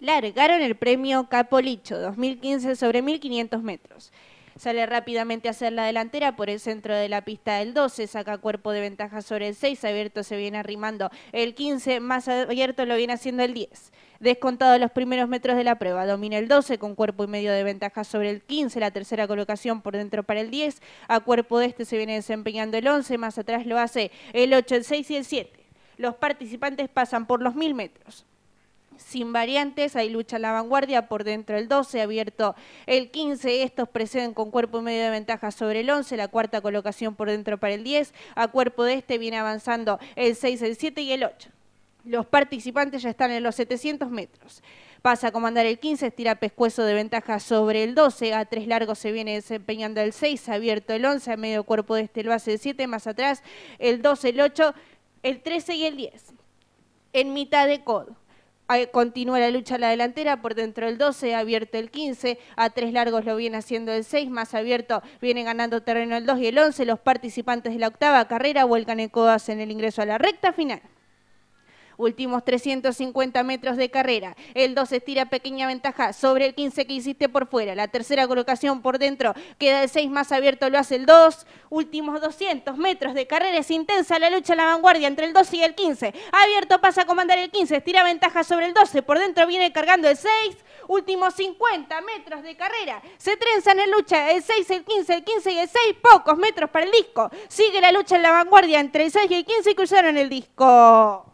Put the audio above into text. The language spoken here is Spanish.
largaron el premio Capolicho 2015 sobre 1500 metros. Sale rápidamente a hacer la delantera por el centro de la pista del 12, saca cuerpo de ventaja sobre el 6, abierto se viene arrimando el 15, más abierto lo viene haciendo el 10. Descontado los primeros metros de la prueba, domina el 12 con cuerpo y medio de ventaja sobre el 15, la tercera colocación por dentro para el 10, a cuerpo de este se viene desempeñando el 11, más atrás lo hace el 8, el 6 y el 7. Los participantes pasan por los 1000 metros sin variantes, ahí lucha la vanguardia por dentro el 12, abierto el 15, estos preceden con cuerpo y medio de ventaja sobre el 11, la cuarta colocación por dentro para el 10, a cuerpo de este viene avanzando el 6, el 7 y el 8. Los participantes ya están en los 700 metros. Pasa a comandar el 15, estira pescuezo de ventaja sobre el 12. A tres largos se viene desempeñando el 6, abierto el 11, a medio cuerpo de este el base del 7, más atrás el 12, el 8, el 13 y el 10. En mitad de codo continúa la lucha a la delantera, por dentro del 12, abierto el 15, a tres largos lo viene haciendo el 6, más abierto viene ganando terreno el 2 y el 11, los participantes de la octava carrera vuelcan en codas en el ingreso a la recta final. Últimos 350 metros de carrera. El 2 estira pequeña ventaja sobre el 15 que hiciste por fuera. La tercera colocación por dentro queda el 6 más abierto, lo hace el 2. Últimos 200 metros de carrera es intensa la lucha en la vanguardia entre el 2 y el 15. Abierto pasa a comandar el 15, estira ventaja sobre el 12. Por dentro viene cargando el 6. Últimos 50 metros de carrera. Se trenzan en lucha el 6, el 15, el 15 y el 6. Pocos metros para el disco. Sigue la lucha en la vanguardia entre el 6 y el 15 y cruzaron el disco.